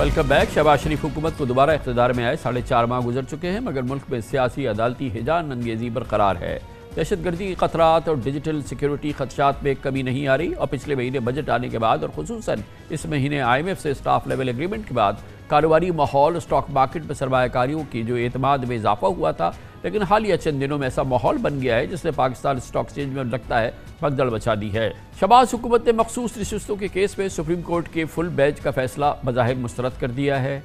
welcome back Shahbaz शरीफ हुकूमत को दोबारा इकतदार में आए साढ़े चार माह गुजर चुके हैं मगर मुल्क में सियासी अदालती हिजान अंगेजी बरकरार है दहशतगर्दी के खतरात और डिजिटल सिक्योरिटी खदशात में कमी नहीं आ रही और पिछले महीने बजट आने के बाद और खसूस इस महीने आई एम एफ से स्टाफ लेवल एग्रीमेंट के बाद कारोबारी माहौल स्टॉक मार्केट में सरमाकारियों की जो अतमाद में इजाफा हुआ था लेकिन हालिया चंद दिनों में ऐसा माहौल बन गया है जिसने पाकिस्तान स्टॉक एक्सचेंज में लगता है भगदड़ बचा दी है शबाज हुकूमत ने मखसूस रिश्तों के केस में सुप्रीम कोर्ट के फुल बेंच का फैसला बज़ाहिर मुस्तरद कर दिया है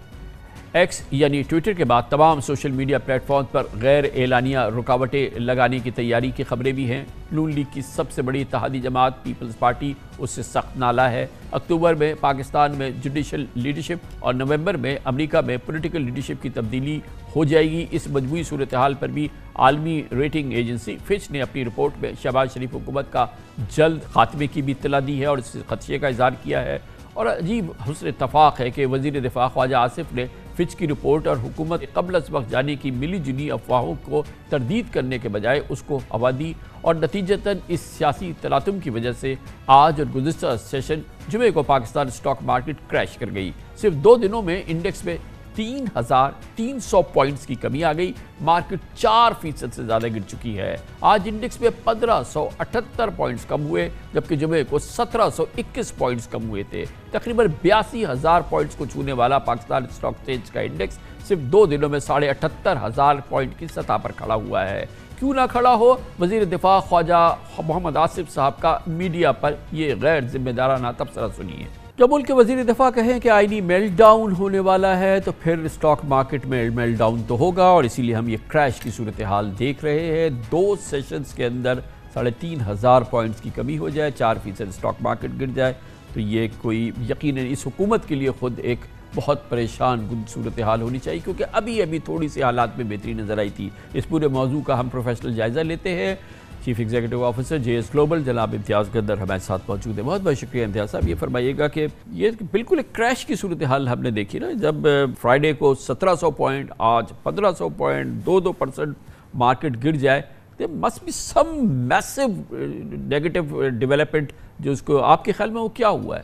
एक्स यानी ट्विटर के बाद तमाम सोशल मीडिया प्लेटफॉर्म पर गैर एलानिया रुकावटें लगाने की तैयारी की खबरें भी हैं नून लीग की सबसे बड़ी इतिहादी जमात पीपल्स पार्टी उससे सख्त नाला है अक्टूबर में पाकिस्तान में जुडिशल लीडरशिप और नवंबर में अमेरिका में पॉलिटिकल लीडरशिप की तब्दीली हो जाएगी इस मजमू सूरत हाल पर भी आलमी रेटिंग एजेंसी फिच ने अपनी रिपोर्ट में शहबाज शरीफ हुकूमत का जल्द खात्मे की भी इतला दी है और इस खदशे का इजहार किया है और अजीब हसन तफाक है कि वजीर दिफा ख्वाजा आसिफ ने फिच की रिपोर्ट और हुकूमत कबल इस वक्त जाने की मिली जुली अफवाहों को तरदीद करने के बजाय उसको आबादी और नतीजतन इस सियासी तलातम की वजह से आज और गुजशत सेशन जुमे को पाकिस्तान स्टॉक मार्केट क्रैश कर गई सिर्फ दो दिनों में इंडेक्स में तीन हजार तीन सौ पॉइंट्स की कमी आ गई मार्केट चार फीसद से ज़्यादा गिर चुकी है आज इंडेक्स में पंद्रह सौ अठहत्तर पॉइंट्स कम हुए जबकि जुमे को सत्रह सौ इक्कीस पॉइंट्स कम हुए थे तकरीबन बयासी हज़ार पॉइंट्स को छूने वाला पाकिस्तान स्टॉक एक्सचेंज का इंडेक्स सिर्फ दो दिनों में साढ़े अठहत्तर हज़ार पॉइंट की सतह पर खड़ा हुआ है क्यों ना खड़ा हो वजीर दिफा ख्वाजा मोहम्मद आसिफ साहब का मीडिया पर यह गैर जिम्मेदाराना तबसरा सुनिए जब मुल्क के वजीर दफा कहें कि आईनी मेल्ट डाउन होने वाला है तो फिर स्टॉक मार्केट में मेल्ट डाउन तो होगा और इसीलिए हम ये क्रैश की सूरत हाल देख रहे हैं दो सेशंस के अंदर साढ़े तीन हज़ार पॉइंट्स की कमी हो जाए चार फीसद स्टॉक मार्केट गिर जाए तो ये कोई यकीन इस हुकूमत के लिए ख़ुद एक बहुत परेशान सूरत हाल होनी चाहिए क्योंकि अभी अभी थोड़ी सी हालात में बेहतरी नज़र आई थी इस पूरे मौजू का हम प्रोफेशनल जायज़ा लेते हैं chief executive officer J S global जनाब इम्तियाज गदर हमारे साथ मौजूद है बहुत बहुत शुक्रिया इम्तियाज साहब ये फरमाइएगा कि ये बिल्कुल एक क्रैश की सूरत हाल हमने देखी ना जब फ्राइडे को 1700 पॉइंट आज 1500 पॉइंट दो दो परसेंट मार्केट गिर जाए देर तो must be some massive negative development जो उसको आपके ख्याल में वो क्या हुआ है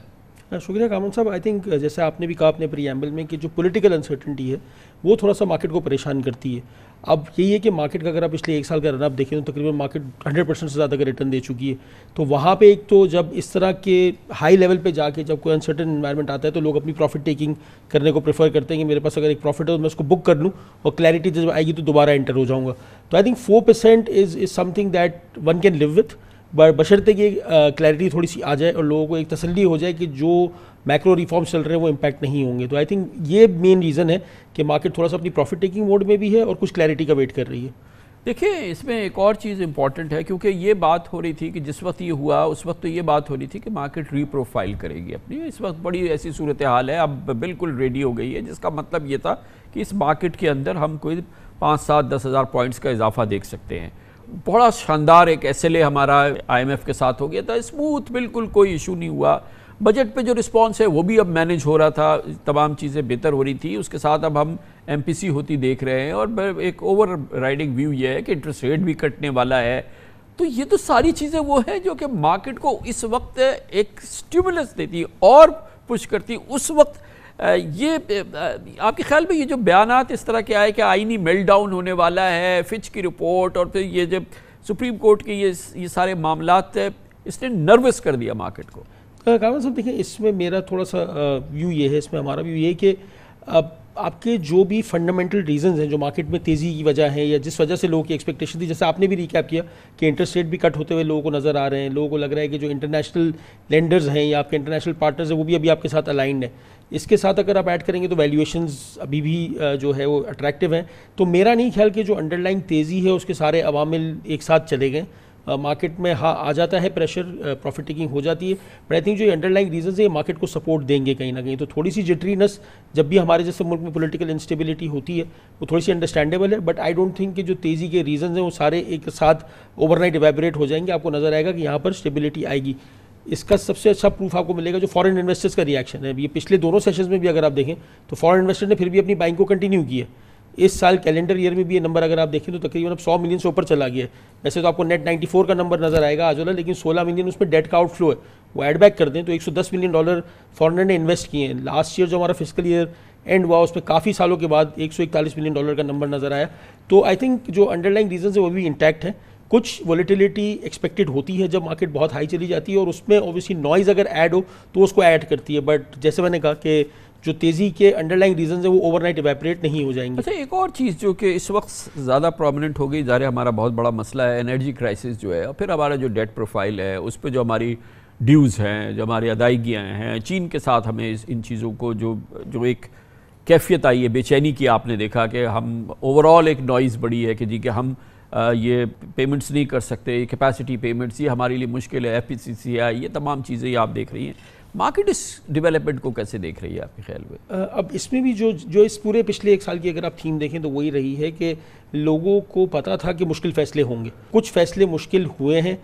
हाँ, शुक्रिया कामन साहब आई थिंक जैसे आपने भी कहा अपने प्रियम्बल में कि जो पॉलिटिकल अनसर्टनटी है वो थोड़ा सा मार्केट को परेशान करती है अब यही है कि मार्केट का अगर आप पिछले एक साल का रनअप देखें तो तकरीबन मार्केट 100 परसेंट से ज़्यादा का रिटर्न दे चुकी है तो वहाँ पे एक तो जब इस तरह के हाई लेवल पे जाके जब कोई अनसर्टन इन्वायरमेंट आता है तो लोग अपनी प्रॉफिट टेकिंग करने को प्रेफर करते हैं कि मेरे पास अगर एक प्रॉफिट है तो मैं उसको बुक कर लूँ और क्लैरिटी जब आएगी तो दोबारा एंटर हो जाऊँगा तो I think four percent is is something that one can live with बशर्ते कि क्लैरिटी थोड़ी सी आ जाए और लोगों को एक तसली हो जाए कि जो मैक्रो रिफॉर्म्स चल रहे हैं वो इम्पैक्ट नहीं होंगे तो आई थिंक ये मेन रीज़न है कि मार्केट थोड़ा सा अपनी प्रॉफिट टेकिंग मोड में भी है और कुछ क्लैरिटी का वेट कर रही है देखिए इसमें एक और चीज़ इम्पॉर्टेंट है क्योंकि ये बात हो रही थी कि जिस वक्त ये हुआ उस वक्त तो ये बात हो रही थी कि मार्केट रीप्रोफाइल करेगी अपनी इस वक्त बड़ी ऐसी सूरत हाल है अब बिल्कुल रेडी हो गई है जिसका मतलब ये था कि इस मार्केट के अंदर हम कोई पाँच सात दस हज़ार पॉइंट्स का इजाफा देख सकते हैं बड़ा शानदार एक एस हमारा आई के साथ हो गया था स्मूथ बिल्कुल कोई इशू नहीं हुआ बजट पे जो रिस्पांस है वो भी अब मैनेज हो रहा था तमाम चीज़ें बेहतर हो रही थी उसके साथ अब हम एमपीसी होती देख रहे हैं और एक ओवर राइडिंग व्यू ये है कि इंटरेस्ट रेट भी कटने वाला है तो ये तो सारी चीज़ें वो हैं जो कि मार्केट को इस वक्त एक स्टिमुलस देती और पुश करती उस वक्त ये आपके ख्याल में ये जो बयान इस तरह के आए कि आईनी मेल्ट डाउन होने वाला है फिच की रिपोर्ट और फिर ये जब सुप्रीम कोर्ट के ये ये सारे मामला इसने नर्वस कर दिया मार्केट को काम साहब देखिए इसमें मेरा थोड़ा सा व्यू ये है इसमें हमारा व्यू ये है कि अब आपके जो भी फंडामेंटल रीजंस हैं जो मार्केट में तेज़ी की वजह है या जिस वजह से लोगों की एक्सपेक्टेशन थी जैसे आपने भी रिकैप किया कि इंटरेस्ट रेट भी कट होते हुए लोगों को नज़र आ रहे हैं लोगों को लग रहा है कि जो इंटरनेशनल लेंडर्स हैं या आपके इंटरनेशनल पार्टनर्स हैं वो भी अभी आपके साथ अलाइंड है इसके साथ अगर आप ऐड करेंगे तो वैल्यूएशन अभी भी जो है वो अट्रैक्टिव हैं तो मेरा नहीं ख्याल कि जो अंडरलाइंग तेज़ी है उसके सारे अवामिल एक साथ चले गए मार्केट में हाँ आ जाता है प्रेशर प्रॉफिट टेकिंग हो जाती है बट आई थिंक जो अंडरलाइंग रीजन है मार्केट को सपोर्ट देंगे कहीं ना कहीं तो थोड़ी सी जिटरीनेस जब भी हमारे जैसे मुल्क में पोलिटिकल इंस्टेबिलिटी होती है वो थोड़ी सी अंडरस्टैंडेबल है बट आई डोंट थिंक कि जो तेज़ी के रीजन हैं वो सारे एक साथ ओवरनाइट वाइब्रेट हो जाएंगे आपको नज़र आएगा कि यहाँ पर स्टेबिलिटी आएगी इसका सबसे अच्छा प्रूफ आपको मिलेगा जो फॉरेन इन्वेस्टर्स का रिएक्शन है ये पिछले दोनों सेशन में भी अगर आप देखें तो फॉरेन इन्वेस्टर ने फिर भी अपनी बाइंग को कंटिन्यू किया है इस साल कैलेंडर ईयर में भी ये नंबर अगर आप देखें तो तकरीबन अब सौ मिलियन से ऊपर चला गया है वैसे तो आपको नेट 94 का नंबर नजर आएगा आज वाला लेकिन 16 मिलियन उसमें डेट का आउटफ्लो है वो एड बैक कर दें तो 110 मिलियन डॉलर फॉरनर ने इन्वेस्ट किए हैं लास्ट ईयर जो हमारा फिजिकल ईयर एंड हुआ उसमें काफ़ी सालों के बाद एक मिलियन डॉलर का नंबर नजर आया तो आई थिंक जो अंडरलाइन रीजन है वो भी इंटैक्ट है कुछ वॉलीटिलिटी एक्सपेक्टेड होती है जब मार्केट बहुत हाई चली जाती है और उसमें ऑब्वियसली नॉइज़ अगर ऐड हो तो उसको ऐड करती है बट जैसे मैंने कहा कि जो तेज़ी के अंडरलाइन रीजन है वो ओवरनाइट एवेपरेट नहीं हो जाएंगे अच्छा एक और चीज़ जो कि इस वक्त ज़्यादा प्रोमिनेंट हो गई ज़ाहिर हमारा बहुत बड़ा मसला है एनर्जी क्राइसिस जो है और फिर हमारा जो डेट प्रोफाइल है उस पर जो हमारी ड्यूज़ हैं जो हमारी अदायगियाँ हैं चीन के साथ हमें इस इन चीज़ों को जो जो एक कैफियत आई है बेचैनी की आपने देखा कि हम ओवरऑल एक नॉइज़ बड़ी है कि जी कि हम ये पेमेंट्स नहीं कर सकते कैपेसिटी पेमेंट्स ये हमारे लिए मुश्किल है एफ पी सी सी आई ये तमाम चीज़ें ये आप देख रही हैं मार्केट इस डेवलपमेंट को कैसे देख रही है आपके ख्याल में अब इसमें भी जो जो इस पूरे पिछले एक साल की अगर आप थीम देखें तो वही रही है कि लोगों को पता था कि मुश्किल फैसले होंगे कुछ फैसले मुश्किल हुए हैं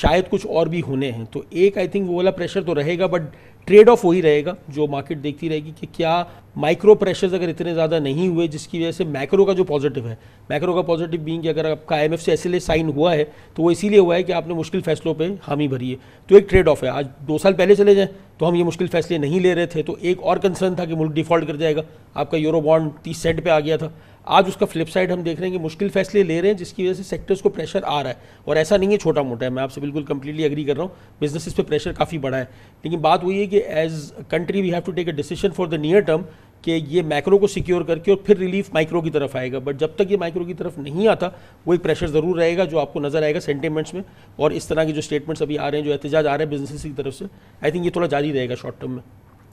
शायद कुछ और भी होने हैं तो एक आई थिंक वो वाला प्रेशर तो रहेगा बट ट्रेड ऑफ वही रहेगा जो मार्केट देखती रहेगी कि क्या माइक्रो प्रेशर्स अगर इतने ज़्यादा नहीं हुए जिसकी वजह से मैक्रो का जो पॉजिटिव है मैक्रो का पॉजिटिव बींग अगर आपका आई से एस साइन हुआ है तो वो इसीलिए हुआ है कि आपने मुश्किल फैसलों पर हामी भरी है तो एक ट्रेड ऑफ है आज दो साल पहले चले जाएँ तो हम ये मुश्किल फैसले नहीं ले रहे थे तो एक और कंसर्न था कि मुल्क डिफॉल्ट कर जाएगा आपका यूरो बॉन्ड तीस सेंट पर आ गया था आज उसका फ्लिप साइड हम देख रहे हैं कि मुश्किल फैसले ले रहे हैं जिसकी वजह से सेक्टर्स को प्रेशर आ रहा है और ऐसा नहीं है छोटा मोटा है मैं आपसे बिल्कुल कंप्लीटली एग्री कर रहा हूँ बिजनेसिस पे प्रेशर काफ़ी बढ़ा है लेकिन बात वही है कि as country we have to take a decision for the near term कि ये मैक्रो को सिक्योर करके और फिर रिलीफ माइक्रो की तरफ आएगा बट जब तक ये माइक्रो की तरफ नहीं आता वो एक प्रेशर ज़रूर रहेगा जो आपको नज़र आएगा सेंटीमेंट्स में और इस तरह के जो स्टेटमेंट्स अभी आ रहे हैं जो एहतजाज आ रहे हैं बिजनेस की तरफ से आई थिंक ये थोड़ा जारी रहेगा शॉर्ट टर्म में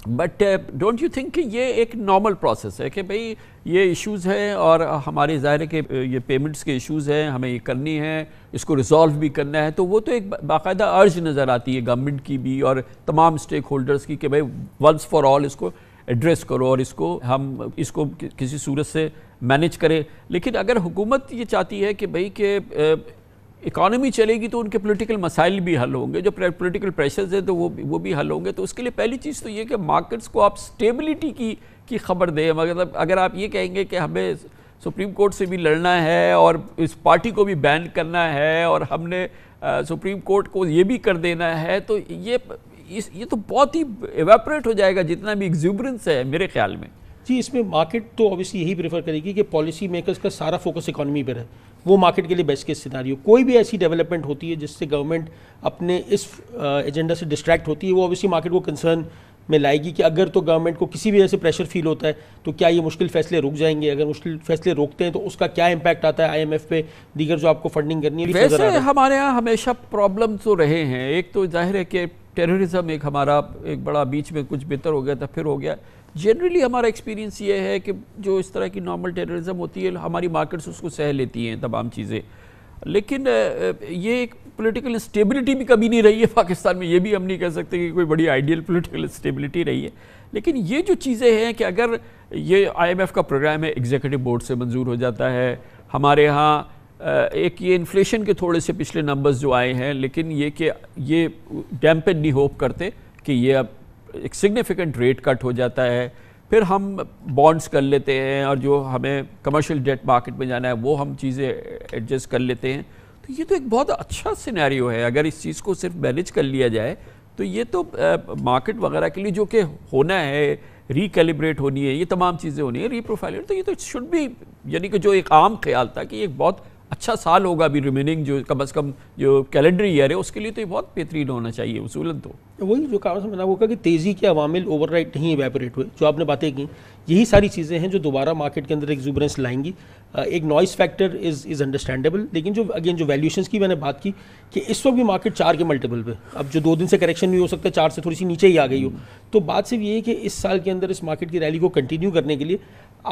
बट डोंट यू थिंक कि ये एक नॉर्मल प्रोसेस है कि भाई ये इश्यूज हैं और हमारे ज़ाहिर है कि ये पेमेंट्स के इश्यूज हैं हमें ये करनी है इसको रिजॉल्व भी करना है तो वो तो एक बाकायदा अर्ज नज़र आती है गवर्नमेंट की भी और तमाम स्टेक होल्डर्स की कि भाई वंस फॉर ऑल इसको एड्रेस करो और इसको हम इसको किसी सूरत से मैनेज करें लेकिन अगर हुकूमत ये चाहती है कि भाई के इकॉनमी चलेगी तो उनके पॉलिटिकल मसाइल भी हल होंगे जो पॉलिटिकल प्रेशर्स हैं तो वो भी वो भी हल होंगे तो उसके लिए पहली चीज़ तो ये कि मार्केट्स को आप स्टेबिलिटी की की खबर दें मतलब अगर आप ये कहेंगे कि हमें सुप्रीम कोर्ट से भी लड़ना है और इस पार्टी को भी बैन करना है और हमने सुप्रीम कोर्ट को ये भी कर देना है तो ये इस ये तो बहुत ही एवेपरेट हो जाएगा जितना भी एग्जूबरेंस है मेरे ख्याल में जी इसमें मार्केट तो ऑब्वियसली यही प्रेफर करेगी कि पॉलिसी मेकर्स का सारा फोकस इकोनॉमी पर है वो मार्केट के लिए बेस्ट केस सिनारियो कोई भी ऐसी डेवलपमेंट होती है जिससे गवर्नमेंट अपने इस एजेंडा uh, से डिस्ट्रैक्ट होती है वो ऑब्वियसली मार्केट को कंसर्न में लाएगी कि अगर तो गवर्नमेंट को किसी भी वजह से प्रेशर फील होता है तो क्या ये मुश्किल फैसले रुक जाएंगे अगर मुश्किल फैसले रोकते हैं तो उसका क्या इम्पैक्ट आता है आईएमएफ पे दीगर जो आपको फंडिंग करनी है तो वैसे हमारे यहाँ हमेशा प्रॉब्लम तो रहे हैं एक तो जाहिर है कि टेररिज्म एक हमारा एक बड़ा बीच में कुछ बेहतर हो गया था तो फिर हो गया जनरली हमारा एक्सपीरियंस ये है कि जो इस तरह की नॉर्मल टेररिज्म होती है हमारी मार्केट्स उसको सह लेती हैं तमाम चीज़ें लेकिन ये एक पोलिटिकल स्टेबिलिटी भी कभी नहीं रही है पाकिस्तान में ये भी हम नहीं कह सकते कि कोई बड़ी आइडियल पोलिटिकल स्टेबिलिटी रही है लेकिन ये जो चीज़ें हैं कि अगर ये आई का प्रोग्राम है एग्जीक्यूटिव बोर्ड से मंजूर हो जाता है हमारे यहाँ एक ये इन्फ्लेशन के थोड़े से पिछले नंबर्स जो आए हैं लेकिन ये कि ये डैम्पन नहीं होप करते कि ये अब एक सिग्निफिकेंट रेट कट हो जाता है फिर हम बॉन्ड्स कर लेते हैं और जो हमें कमर्शियल डेट मार्केट में जाना है वो हम चीज़ें एडजस्ट कर लेते हैं तो ये तो एक बहुत अच्छा सिनेरियो है अगर इस चीज़ को सिर्फ मैनेज कर लिया जाए तो ये तो मार्केट वगैरह के लिए जो कि होना है रिकेलिब्रेट होनी है ये तमाम चीज़ें होनी है रीप्रोफाइल तो ये तो शुड भी यानी कि जो एक आम ख्याल था कि एक बहुत अच्छा साल होगा अभी रिमेनिंग जो कम अज़ कम जो कैलेंडर ईयर है उसके लिए तो ये बहुत बेहतरीन होना चाहिए उसूलन तो वही जो कारण से मैंने कहा कि तेज़ी के अवामिल ओवरराइट नहीं एवेपरेट हुए जो आपने बातें की यही सारी चीज़ें हैं जो दोबारा मार्केट के अंदर एक्जूबरेंस लाएंगी एक noise factor is is understandable लेकिन जो अगेन जो वैल्यूशन की मैंने बात की कि इस वक्त भी मार्केट चार के मल्टीपल पे अब जो दो दिन से करेक्शन भी हो सकता है चार से थोड़ी सी नीचे ही आ गई हो तो बात सिर्फ ये है कि इस साल के अंदर इस मार्केट की रैली को कंटिन्यू करने के लिए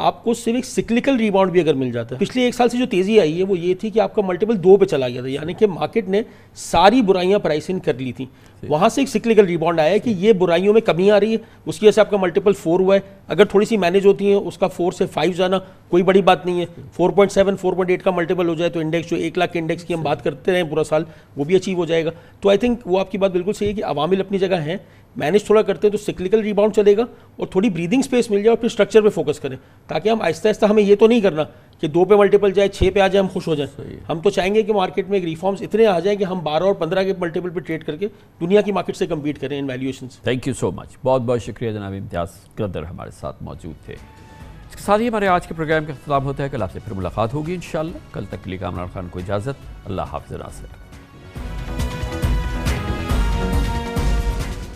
आपको सिर्फ एक सिक्लिकल रिबाउंड भी अगर मिल जाता है पिछले एक साल से जो तेज़ी आई है वो ये थी कि आपका मल्टीपल दो पे चला गया था यानी कि मार्केट ने सारी बुराइयां प्राइस इन कर ली थी वहाँ से एक सिक्लिकल रिबाउंड आया कि ये बुराइयों में कमी आ रही है उसकी वजह से आपका मल्टीपल फोर हुआ है अगर थोड़ी सी मैनेज होती हैं उसका फोर से फाइव जाना कोई बड़ी बात नहीं है four point seven four point eight का मल्टीपल हो जाए तो इंडेक्स जो एक लाख के इंडेक्स की हम बात करते रहे पूरा साल वो भी अचीव हो जाएगा तो आई थिंक वो आपकी बात बिल्कुल सही है कि अवामिल अपनी जगह है मैनेज थोड़ा करते हैं तो सिक्लिकल रिबाउंड चलेगा और थोड़ी ब्रीदिंग स्पेस मिल जाए और फिर स्ट्रक्चर पर फोकस करें ताकि हम आहिस्ता आहिस्ता हमें ये तो नहीं करना कि दो पे मल्टीपल जाए छः पे आ जाए हम खुश हो जाए हम तो चाहेंगे कि मार्केट में एक रिफॉर्म्स इतने आ जाए कि हम 12 और 15 के मल्टीपल पे ट्रेड करके दुनिया की मार्केट से कम्पीट करें in valuation thank you so much बहुत बहुत शुक्रिया जनाब इम्तियाज़ कदर हमारे साथ मौजूद थे इसके साथ ही हमारे आज के प्रोग्राम का खिताब होता है कल आपसे फिर मुलाकात होगी इन कल तक के लिए कामरान खान को इजाज़त अल्लाह हाफिज नासिर